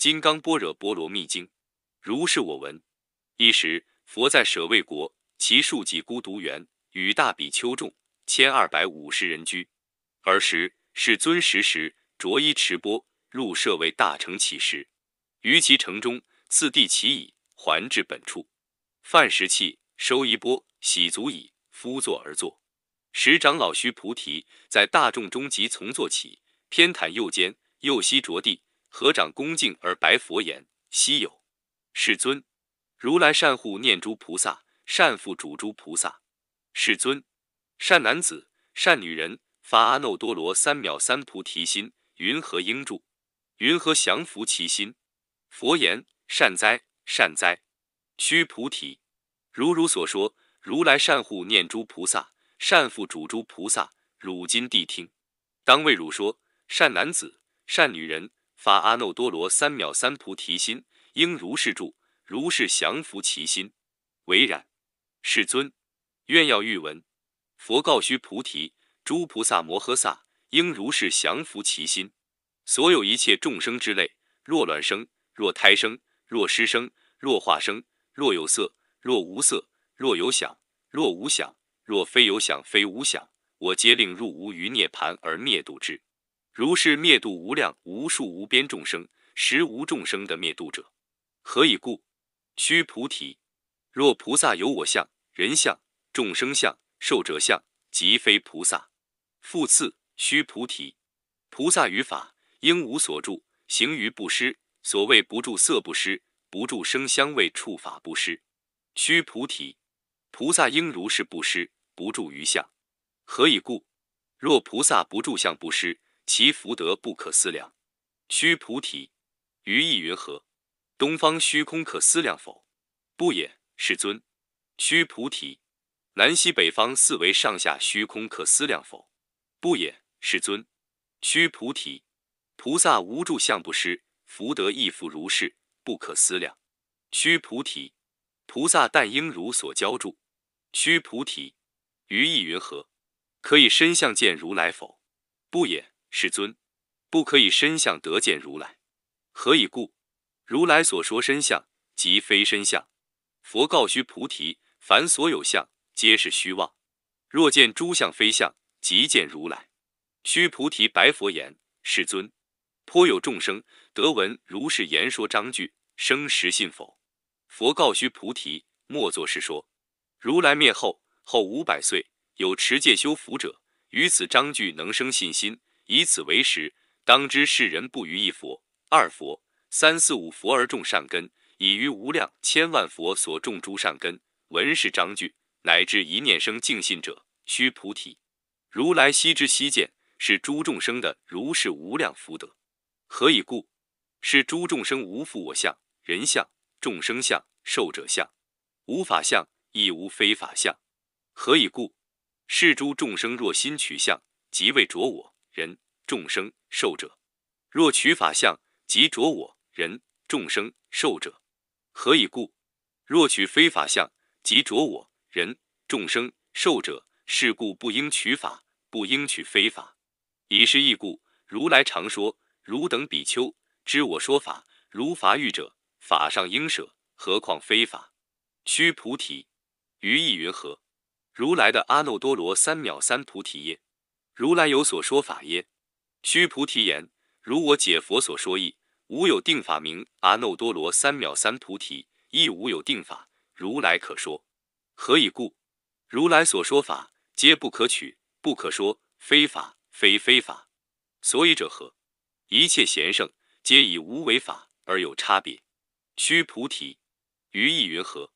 《金刚般若波罗蜜经》，如是我闻。一时，佛在舍卫国，其数祇孤独园，与大比丘众千二百五十人居。尔时，世尊时时，着衣持钵，入舍卫大乘起时，于其城中，次第其已，还至本处，饭食器收衣钵，洗足已，敷坐而坐。时长老须菩提在大众中，即从坐起，偏袒右肩，右膝着地。合掌恭敬而白佛言：“希有，世尊！如来善护念诸菩萨，善付嘱诸菩萨。世尊，善男子，善女人发阿耨多罗三藐三菩提心，云何应住？云何降伏其心？”佛言：“善哉，善哉！须菩提，如汝所说，如来善护念诸菩萨，善付嘱诸菩萨。汝今谛听，当为汝说。善男子，善女人。”发阿耨多罗三藐三菩提心，应如是住，如是降伏其心。唯然，世尊。愿要欲闻。佛告须菩提：诸菩萨摩诃萨，应如是降伏其心。所有一切众生之类，若卵生，若胎生，若湿生，若化生，若有色，若无色，若有想，若无想，若非有想非无想，我皆令入无余涅盘而灭度之。如是灭度无量无数无边众生，实无众生的灭度者，何以故？须菩提，若菩萨有我相、人相、众生相、寿者相，即非菩萨。复次，须菩提，菩萨于法应无所住，行于布施。所谓不住色不施，不住声香味触法布施。须菩提，菩萨应如是布施，不住于相。何以故？若菩萨不住相不施。其福德不可思量。须菩提，于意云何？东方虚空可思量否？不也，世尊。须菩提，南西北方四维上下虚空可思量否？不也，世尊。须菩提，菩萨无住相不施，福德亦复如是，不可思量。须菩提，菩萨但应如所教住。须菩提，于意云何？可以身相见如来否？不也。世尊，不可以身相得见如来，何以故？如来所说身相，即非身相。佛告须菩提：凡所有相，皆是虚妄。若见诸相非相，即见如来。须菩提白佛言：世尊，颇有众生得闻如是言说章句，生实信否？佛告须菩提：莫作是说。如来灭后，后五百岁，有持戒修福者，于此章句能生信心。以此为实，当知世人不于一佛、二佛、三四五佛而种善根，以于无量千万佛所种诸善根，文士章句乃至一念生净信者，须菩提，如来悉知悉见，是诸众生的如是无量福德。何以故？是诸众生无复我相、人相、众生相、寿者相，无法相，亦无非法相。何以故？是诸众生若心取相，即为着我。人众生寿者，若取法相，即着我人众生寿者。何以故？若取非法相，即着我人众生寿者。是故不应取法，不应取非法。以是义故，如来常说：汝等比丘，知我说法，如法欲者，法上应舍，何况非法？须菩提，于意云何？如来的阿耨多罗三藐三菩提耶？如来有所说法耶？须菩提言：如我解佛所说意，无有定法名阿耨多罗三藐三菩提，亦无有定法如来可说。何以故？如来所说法皆不可取，不可说，非法，非非法。所以者何？一切贤圣皆以无为法而有差别。须菩提，于意云何？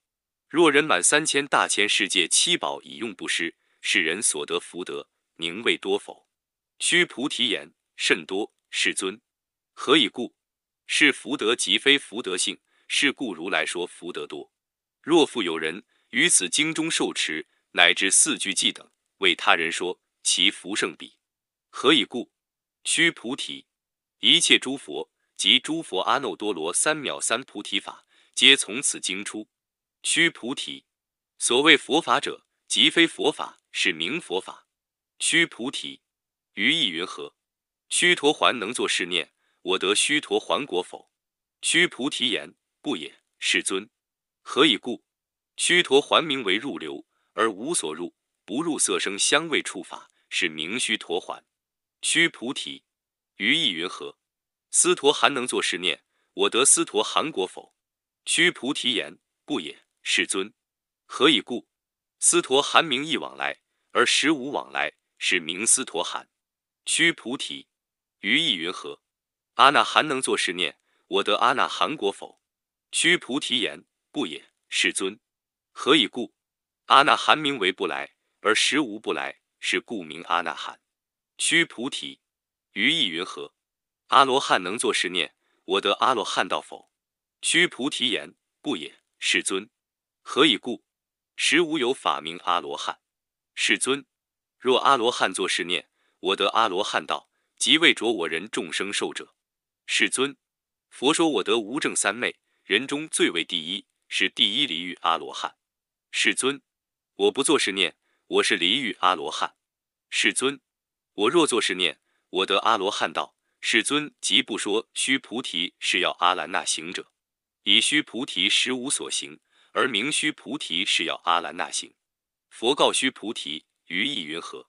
若人满三千大千世界七宝以用不施，是人所得福德。宁未多否？须菩提言甚多，世尊。何以故？是福德即非福德性，是故如来说福德多。若复有人于此经中受持，乃至四句偈等，为他人说，其福胜彼。何以故？须菩提，一切诸佛及诸佛阿耨多罗三藐三菩提法，皆从此经出。须菩提，所谓佛法者，即非佛法，是名佛法。须菩提，于意云何？须陀环能作是念：我得须陀环果否？须菩提言：不也，世尊。何以故？须陀环名为入流，而无所入，不入色声香味触法，是名须陀环。须菩提，于意云何？斯陀含能作是念：我得斯陀含果否？须菩提言：不也，世尊。何以故？斯陀含名一往来，而实无往来。是名斯陀含。须菩提，于意云何？阿那含能作是念：我得阿那含果否？须菩提言：不也，世尊。何以故？阿那含名为不来，而实无不来，是故名阿那含。须菩提，于意云何？阿罗汉能作是念：我得阿罗汉道否？须菩提言：不也，世尊。何以故？实无有法名阿罗汉。世尊。若阿罗汉作是念，我得阿罗汉道，即为着我人众生受者。世尊，佛说我得无正三昧，人中最为第一，是第一离欲阿罗汉。世尊，我不作是念，我是离欲阿罗汉。世尊，我若作是念，我得阿罗汉道。世尊即不说须菩提是要阿兰那行者，以须菩提实无所行，而名须菩提是要阿兰那行。佛告须菩提。于意云何？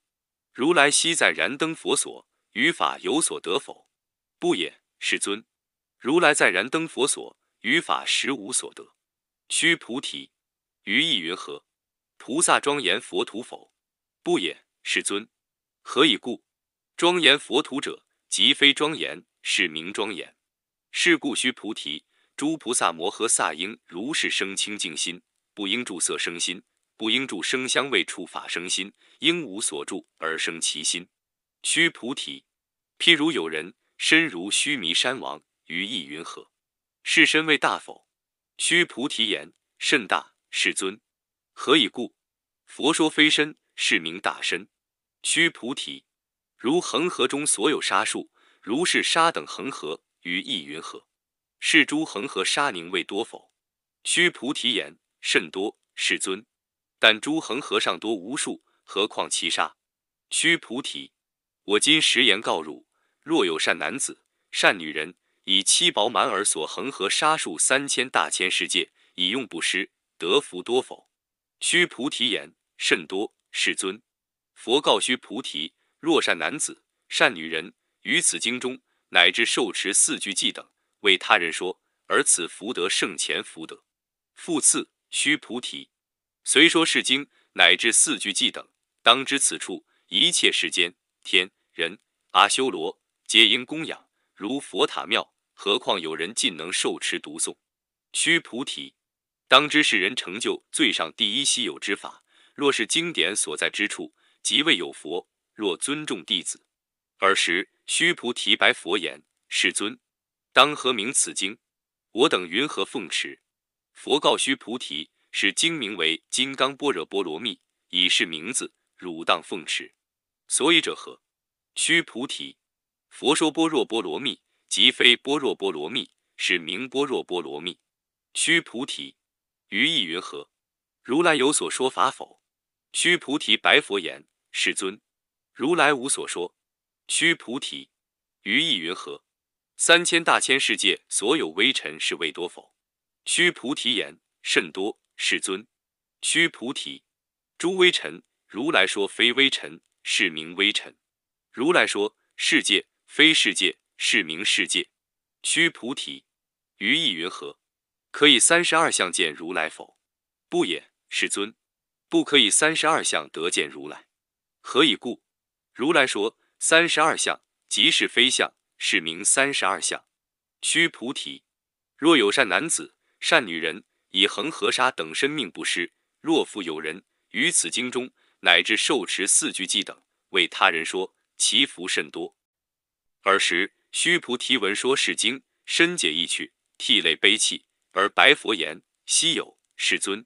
如来昔在燃灯佛所，于法有所得否？不也，世尊。如来在燃灯佛所，于法实无所得。须菩提，于意云何？菩萨庄严佛土否？不也，世尊。何以故？庄严佛土者，即非庄严，是名庄严。是故须菩提，诸菩萨摩诃萨应如是生清净心，不应住色生心。不应住生香味触法生心，应无所住而生其心。须菩提，譬如有人身如须弥山王，于意云何？是身为大否？须菩提言：甚大。世尊。何以故？佛说非身，是名大身。须菩提，如恒河中所有沙数，如是沙等恒河，于意云何？是诸恒河沙宁为多否？须菩提言：甚多。世尊。但诸恒河上多无数，何况七沙？须菩提，我今实言告汝：若有善男子、善女人，以七宝满耳所恒河沙数三千大千世界，以用布施，得福多否？须菩提言：甚多。世尊，佛告须菩提：若善男子、善女人于此经中乃至受持四句偈等，为他人说，而此福德胜前福德。复次，须菩提。虽说是经，乃至四句偈等，当知此处一切世间、天人、阿修罗，皆应供养，如佛塔庙。何况有人尽能受持读诵。须菩提，当知是人成就最上第一稀有之法。若是经典所在之处，即位有佛。若尊重弟子。尔时，须菩提白佛言：世尊，当何名此经？我等云何奉持？佛告须菩提。是经名为《金刚般若波罗蜜》，以是名字汝当奉持。所以者何？须菩提，佛说般若波罗蜜，即非般若波罗蜜，是名般若波罗蜜。须菩提，于意云何？如来有所说法否？须菩提，白佛言：世尊，如来无所说。须菩提，于意云何？三千大千世界所有微尘是为多否？须菩提言：甚多。世尊，须菩提，诸微尘。如来说非微尘，是名微尘。如来说世界，非世界，是名世界。须菩提，于意云何？可以三十二相见如来否？不也，世尊。不可以三十二相得见如来。何以故？如来说三十二相即是非相，是名三十二相。须菩提，若有善男子、善女人。以恒河沙等生命布施，若复有人于此经中乃至受持四句偈等，为他人说，其福甚多。尔时，须菩提闻说是经，深解义趣，涕泪悲泣。而白佛言：希有，世尊！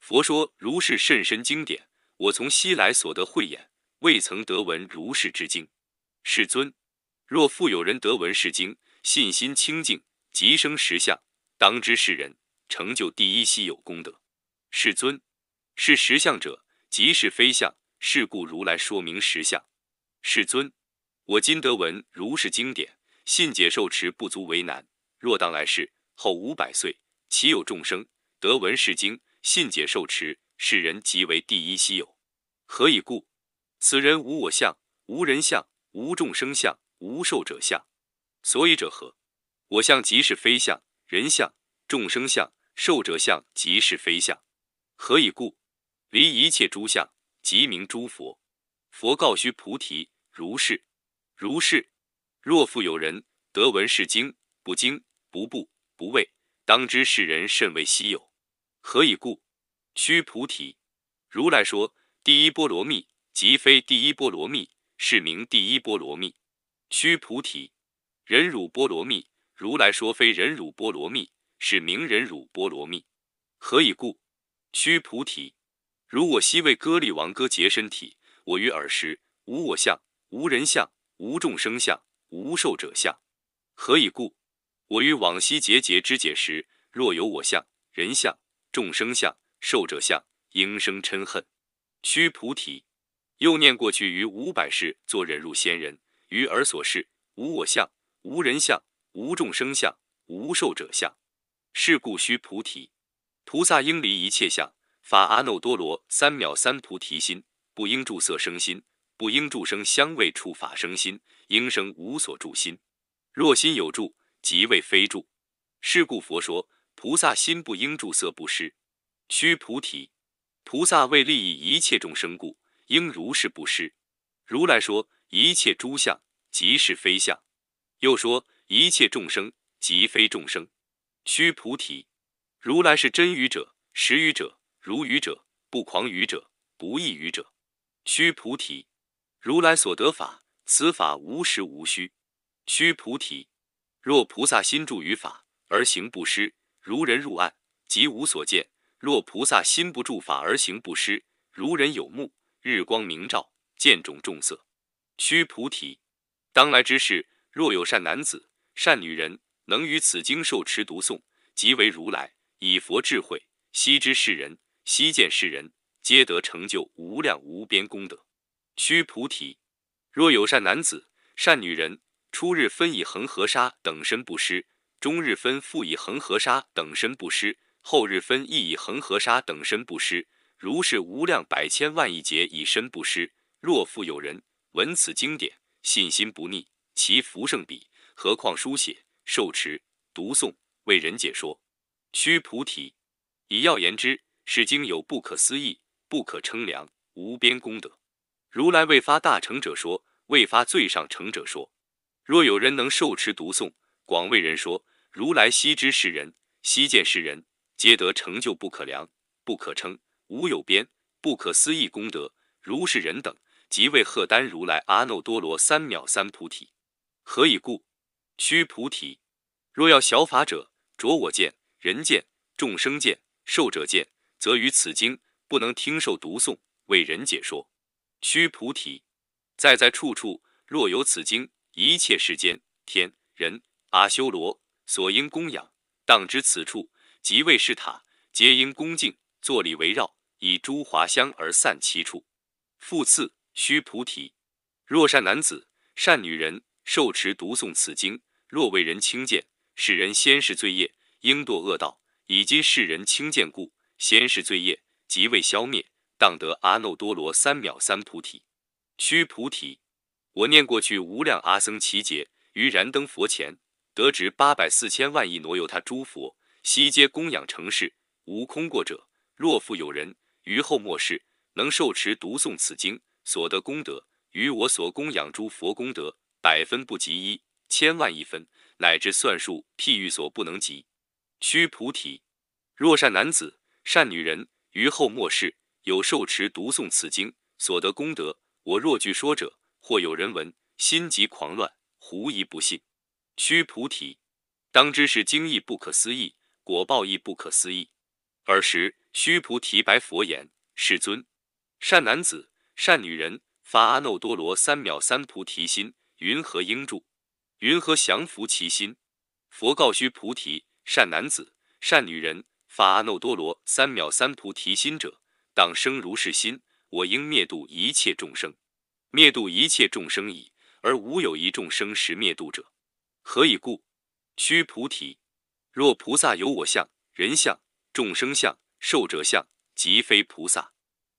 佛说如是甚深经典，我从昔来所得慧眼，未曾得闻如是之经。世尊，若复有人得闻是经，信心清净，即生实相，当知是人。成就第一稀有功德，世尊，是实相者即是非相，是故如来说明实相。世尊，我今得闻如是经典，信解受持不足为难。若当来世后五百岁，其有众生得闻是经，信解受持，是人即为第一稀有。何以故？此人无我相，无人相，无众生相，无寿者相。所以者何？我相即是非相，人相、众生相。受者相即是非相，何以故？离一切诸相，即名诸佛。佛告须菩提：如是，如是。若复有人得闻是经，不惊不怖不畏，当知是人甚为希有。何以故？须菩提，如来说第一波罗蜜，即非第一波罗蜜，是名第一波罗蜜。须菩提，忍辱波罗蜜，如来说非忍辱波罗蜜。是名人辱波罗蜜，何以故？须菩提，如我昔为割利王割截身体，我于尔时无我相、无人相、无众生相、无寿者相。何以故？我于往昔节节之解时，若有我相、人相、众生相、寿者相，应生嗔恨。须菩提，又念过去于五百世做人入仙人，于尔所事无我相、无人相、无众生相、无寿者相。是故须菩提，菩萨应离一切相，法阿耨多罗三藐三菩提心，不应住色生心，不应住声香味触法生心，应生无所住心。若心有住，即为非住。是故佛说，菩萨心不应住色布施。须菩提，菩萨为利益一切众生故，应如是布施。如来说一切诸相，即是非相；又说一切众生，即非众生。须菩提，如来是真语者，实语者，如语者，不狂语者，不异语者。须菩提，如来所得法，此法无实无虚。须菩提，若菩萨心住于法而行不失，如人入暗，即无所见；若菩萨心不住法而行不失，如人有目，日光明照，见种种色。须菩提，当来之事，若有善男子、善女人。能于此经受持读诵，即为如来以佛智慧悉知世人，悉见世人，皆得成就无量无边功德。须菩提，若有善男子、善女人，初日分以恒河沙等身布施，终日分复以恒河沙等身布施，后日分亦以恒河沙等身布施，如是无量百千万亿劫以身布施，若复有人闻此经典，信心不逆，其福胜彼，何况书写。受持读诵为人解说，须菩提，以要言之，是经有不可思议、不可称量、无边功德。如来未发大乘者说，未发最上乘者说。若有人能受持读诵，广为人说，如来悉知世人，悉见世人，皆得成就不可量、不可称、无有边、不可思议功德。如是人等，即为赫丹如来阿耨多罗三藐三菩提。何以故？须菩提，若要小法者，着我见、人见、众生见、寿者见，则于此经不能听受读诵，为人解说。须菩提，在在处处，若有此经，一切世间、天、人、阿修罗所应供养，当知此处即为是塔，皆应恭敬，坐立围绕，以诸华香而散其处。复次，须菩提，若善男子、善女人受持读诵此经，若为人轻贱，使人先是罪业应堕恶道，以及世人轻贱故，先是罪业即未消灭，当得阿耨多罗三藐三菩提。须菩提，我念过去无量阿僧祇劫，于燃灯佛前得值八百四千万亿挪由他诸佛，悉皆供养成事，无空过者。若复有人于后末世能受持读诵此经，所得功德，于我所供养诸佛功德百分不及一。千万一分，乃至算术，譬喻所不能及。须菩提，若善男子、善女人，于后末世，有受持读诵此经所得功德，我若据说者，或有人闻，心急狂乱，狐疑不信。须菩提，当知是经义不可思议，果报亦不可思议。尔时，须菩提白佛言：世尊，善男子、善女人发阿耨多罗三藐三菩提心，云何应住？云何降伏其心？佛告须菩提：善男子、善女人，发阿耨多罗三藐三菩提心者，当生如是心。我应灭度一切众生，灭度一切众生已，而无有一众生实灭度者。何以故？须菩提，若菩萨有我相、人相、众生相、寿者相，即非菩萨。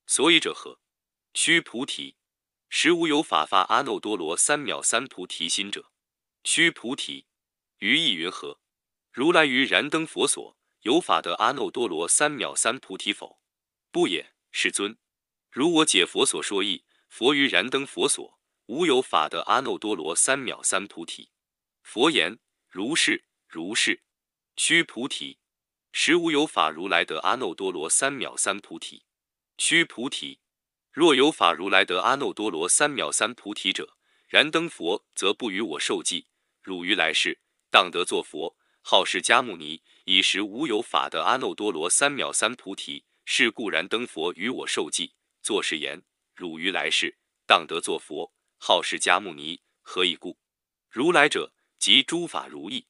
所以者何？须菩提，实无有法发阿耨多罗三藐三菩提心者。须菩提，于意云何？如来于燃灯佛所，有法得阿耨多罗三藐三菩提否？不也，世尊。如我解佛所说意，佛于燃灯佛所，无有法得阿耨多罗三藐三菩提。佛言：如是，如是。须菩提，实无有法如来得阿耨多罗三藐三菩提。须菩提，若有法如来得阿耨多罗三藐三菩提者，燃灯佛则不与我受记。汝于来世当得作佛，号释迦牟尼，以时无有法得阿耨多罗三藐三菩提。是故然灯佛与我受记，作是言：汝于来世当得作佛，号释迦牟尼。何以故？如来者即诸法如意。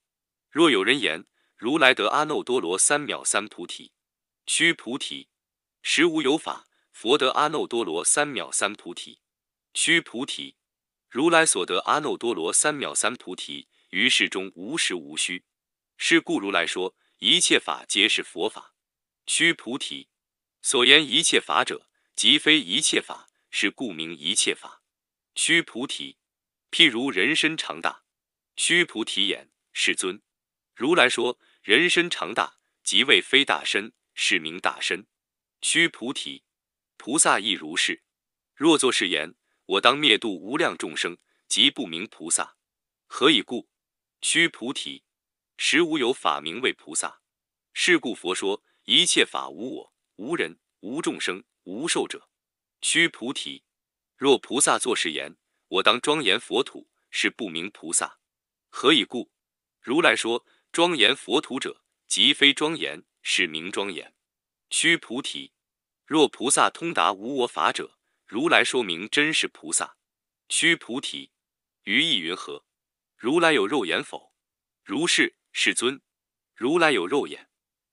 若有人言如来得阿耨多罗三藐三菩提，须菩提，时无有法佛得阿耨多罗三藐三菩提，须菩提。如来所得阿耨多罗三藐三菩提，于世中无实无虚。是故如来说一切法皆是佛法。须菩提，所言一切法者，即非一切法，是故名一切法。须菩提，譬如人身长大。须菩提言：世尊。如来说人身长大，即为非大身，是名大身。须菩提，菩萨亦如是。若作是言。我当灭度无量众生，即不明菩萨，何以故？须菩提，实无有法名为菩萨。是故佛说一切法无我、无人、无众生、无寿者。须菩提，若菩萨作是言：“我当庄严佛土”，是不明菩萨，何以故？如来说庄严佛土者，即非庄严，是名庄严。须菩提，若菩萨通达无我法者，如来说明真是菩萨，须菩提，于意云何？如来有肉眼否？如是，世尊。如来有肉眼，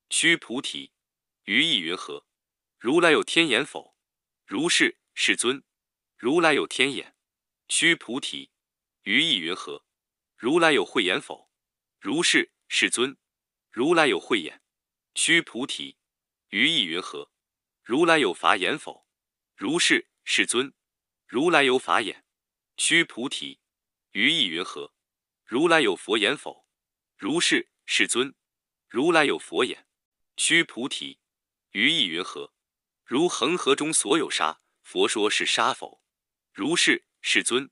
须菩提，于意云何？如来有天眼否？如是，世尊。如来有天眼，须菩提，于意云何？如来有慧眼否？如是，世尊。如来有慧眼，须菩提，于意云何？如来有法眼否？如是。世尊，如来有法眼，须菩提，于意云何？如来有佛眼否？如是，世尊。如来有佛眼，须菩提，于意云何？如恒河中所有沙，佛说是沙否？如是，世尊。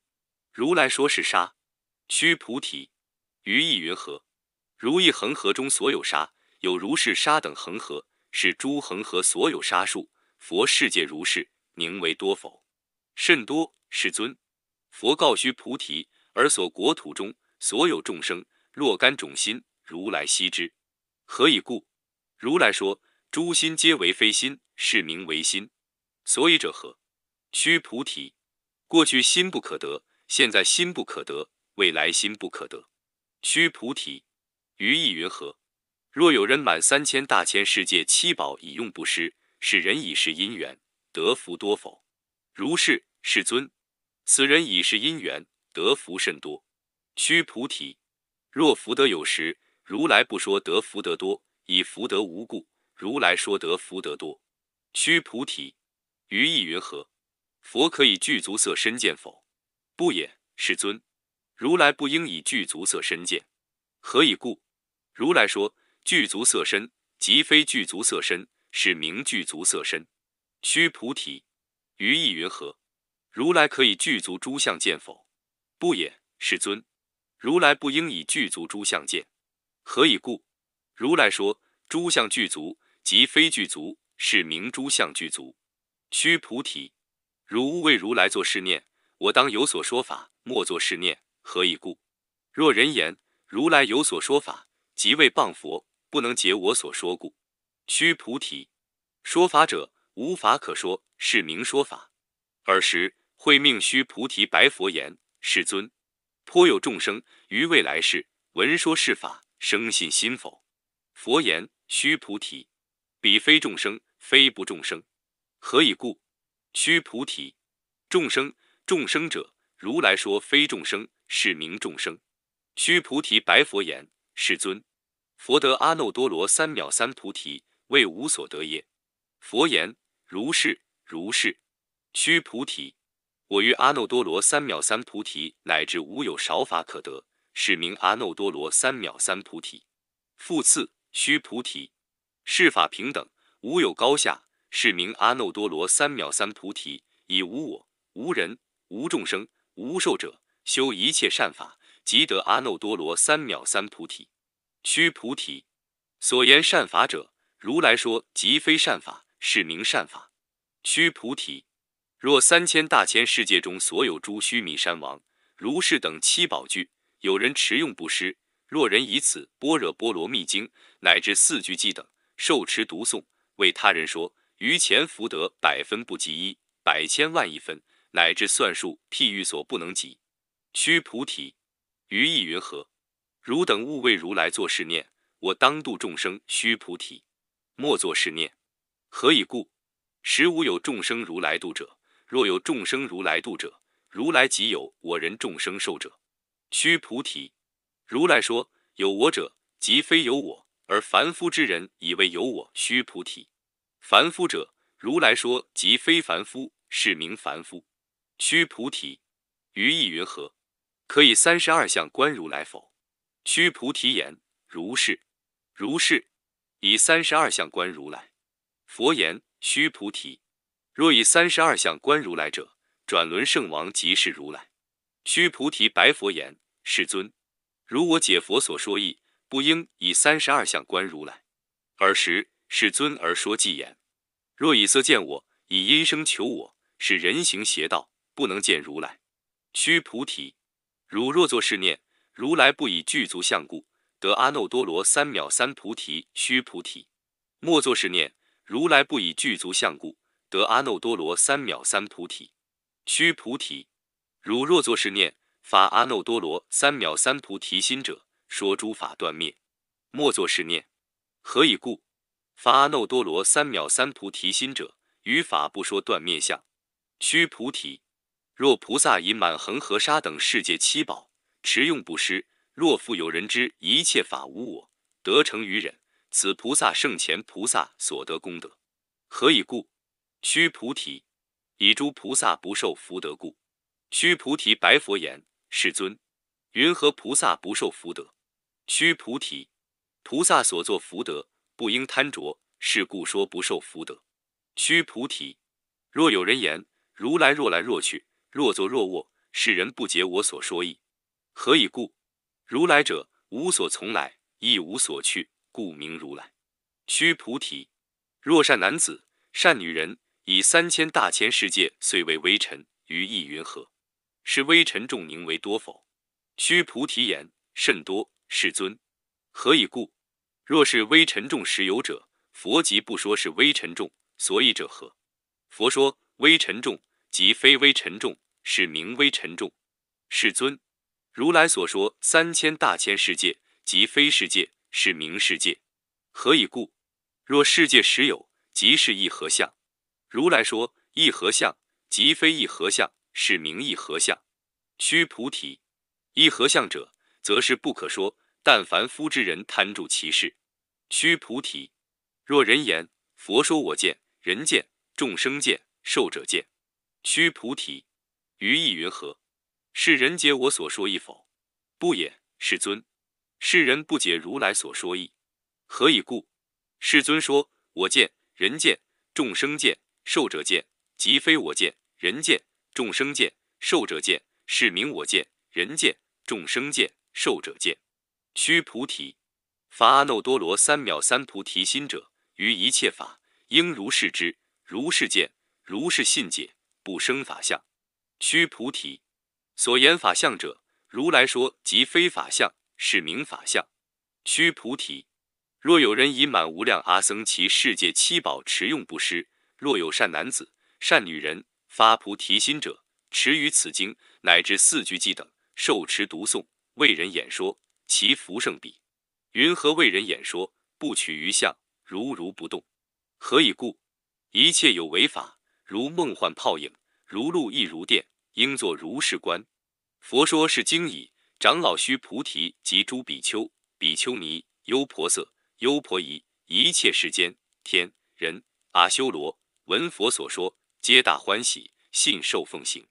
如来说是沙，须菩提，于意云何？如意恒河中所有沙，有如是沙等恒河，是诸恒河所有沙数，佛世界如是。名为多否？甚多，世尊。佛告须菩提：而所国土中，所有众生若干种心，如来悉知。何以故？如来说诸心皆为非心，是名为心。所以者何？须菩提，过去心不可得，现在心不可得，未来心不可得。须菩提，于意云何？若有人满三千大千世界七宝以用布施，是人以是因缘。得福多否？如是，世尊。此人已是因缘得福甚多。须菩提，若福德有时，如来不说得福德多，以福德无故，如来说得福德多。须菩提，于意云何？佛可以具足色身见否？不也，世尊。如来不应以具足色身见。何以故？如来说具足色身，即非具足色身，是名具足色身。须菩提，于意云何？如来可以具足诸相见否？不也，世尊。如来不应以具足诸相见，何以故？如来说诸相具足，即非具足，是名诸相具足。须菩提，如为如来作是念，我当有所说法，莫作是念。何以故？若人言如来有所说法，即为谤佛，不能解我所说故。须菩提，说法者。无法可说，是名说法。尔时，会命须菩提白佛言：“世尊，颇有众生于未来世闻说是法，生信心否？”佛言：“须菩提，彼非众生，非不众生，何以故？须菩提，众生众生者，如来说非众生，是名众生。”须菩提白佛言：“世尊，佛得阿耨多罗三藐三菩提，为无所得也。”佛言。如是如是，须菩提，我于阿耨多罗三藐三菩提，乃至无有少法可得，是名阿耨多罗三藐三菩提。复次，须菩提，世法平等，无有高下，是名阿耨多罗三藐三菩提。以无我、无人、无众生、无寿者，修一切善法，即得阿耨多罗三藐三菩提。须菩提，所言善法者，如来说即非善法。是名善法。须菩提，若三千大千世界中所有诸须弥山王，如是等七宝具，有人持用不施；若人以此般若波罗蜜经，乃至四句偈等受持读诵，为他人说，于前福德百分不及一，百千万亿分，乃至算数譬喻所不能及。须菩提，于意云何？汝等勿为如来作是念：我当度众生。须菩提，莫作是念。何以故？实无有众生如来度者。若有众生如来度者，如来即有我人众生寿者。须菩提，如来说有我者，即非有我；而凡夫之人，以为有我。须菩提，凡夫者，如来说即非凡夫，是名凡夫。须菩提，于意云何？可以三十二相观如来否？须菩提言：如是，如是，以三十二相观如来。佛言：“须菩提，若以三十二相观如来者，转轮圣王即是如来。”须菩提白佛言：“世尊，如我解佛所说意，不应以三十二相观如来。尔时世尊而说偈言：‘若以色见我，以音声求我，是人行邪道，不能见如来。’须菩提，汝若作是念，如来不以具足相故得阿耨多罗三藐三菩提。须菩提，莫作是念。”如来不以具足相故得阿耨多罗三藐三菩提。须菩提，如若作是念，发阿耨多罗三藐三菩提心者，说诸法断灭，莫作是念。何以故？发阿耨多罗三藐三菩提心者，于法不说断灭相。须菩提，若菩萨以满恒河沙等世界七宝持用不施，若复有人知一切法无我，得成于忍。此菩萨圣前菩萨所得功德，何以故？须菩提，以诸菩萨不受福德故。须菩提白佛言：世尊，云何菩萨不受福德？须菩提，菩萨所作福德，不应贪着。是故说不受福德。须菩提，若有人言如来若来若去若坐若卧，是人不解我所说意。何以故？如来者，无所从来，亦无所去。故名如来，须菩提，若善男子、善女人，以三千大千世界，虽为微尘，于意云何？是微尘众宁为多否？须菩提言：甚多。世尊，何以故？若是微尘众实有者，佛即不说是微尘众。所以者何？佛说微尘众，即非微尘众，是名微尘众。世尊，如来所说三千大千世界，即非世界。是名世界，何以故？若世界实有，即是一合相。如来说一合相，即非一合相，是名一合相。须菩提，一合相者，则是不可说。但凡夫之人，贪著其事。须菩提，若人言佛说我见、人见、众生见、寿者见，须菩提，于意云何？是人解我所说意否？不也，世尊。世人不解如来所说意，何以故？世尊说：我见人见众生见受者见，即非我见人见众生见受者见，是名我见人见众生见受者见。须菩提，发阿耨多罗三藐三菩提心者，于一切法应如是知，如是见，如是信解，不生法相。须菩提，所言法相者，如来说即非法相。是名法相。须菩提，若有人已满无量阿僧祇世界七宝，持用不施；若有善男子、善女人，发菩提心者，持于此经，乃至四句偈等，受持读诵，为人演说，其福胜彼。云何为人演说？不取于相，如如不动。何以故？一切有为法，如梦幻泡影，如露亦如电，应作如是观。佛说是经已。长老须菩提及诸比丘、比丘尼、优婆塞、优婆夷，一切世间天、人、阿修罗，闻佛所说，皆大欢喜，信受奉行。